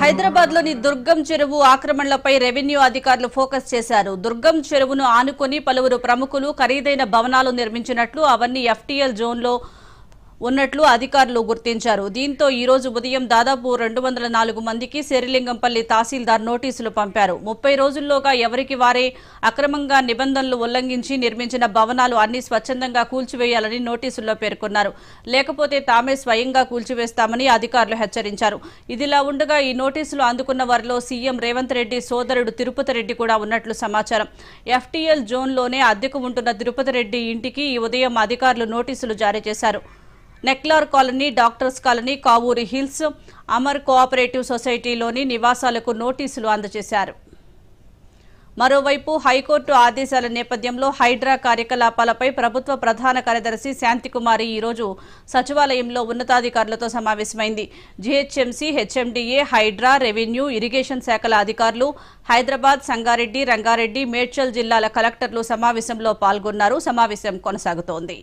హైదరాబాద్ లోని దుర్గం చెరువు ఆక్రమణలపై రెవెన్యూ అధికారులు ఫోకస్ చేశారు దుర్గం చెరువును ఆనుకొని పలువురు ప్రముఖులు ఖరీదైన భవనాలు నిర్మించినట్లు అవన్నీ ఎఫ్టీఎల్ జోన్లో లో ఉన్నట్లు అధికారులు గుర్తించారు దీంతో ఈ రోజు ఉదయం దాదాపు రెండు వందల నాలుగు మందికి శరిలింగంపల్లి తహసీల్దార్ నోటీసులు పంపారు ముప్పై రోజుల్లోగా ఎవరికి వారే అక్రమంగా నిబంధనలు ఉల్లంఘించి నిర్మించిన భవనాలు అన్ని స్వచ్ఛందంగా కూల్చివేయాలని నోటీసుల్లో పేర్కొన్నారు లేకపోతే తామే స్వయంగా కూల్చివేస్తామని అధికారులు హెచ్చరించారు ఇదిలా ఉండగా ఈ నోటీసులు అందుకున్న వారిలో సీఎం రేవంత్ రెడ్డి సోదరుడు తిరుపతి రెడ్డి కూడా ఉన్నట్లు సమాచారం ఎఫ్టీఎల్ జోన్లోనే అద్దెకు ఉంటున్న తిరుపతి రెడ్డి ఇంటికి ఈ ఉదయం అధికారులు నోటీసులు జారీ చేశారు నెక్లార్ colony doctors colony Kavuri hills Amar cooperative సొసైటీలోని నివాసాలకు నోటీసులు అందజేశారు మరోవైపు హైకోర్టు ఆదేశాల నేపథ్యంలో హైడ్రా కార్యకలాపాలపై ప్రభుత్వ ప్రధాన కార్యదర్శి శాంతికుమారి ఈరోజు సచివాలయంలో ఉన్నతాధికారులతో సమావేశమైంది GHMC HMDA Hydraa revenue irrigation శాఖల అధికారులు హైదరాబాద్ సంగారెడ్డి రంగారెడ్డి మేడ్చల్ జిల్లాల కలెక్టర్లు సమావేశంలో పాల్గొన్నారు సమావేశం కొనసాగుతోంది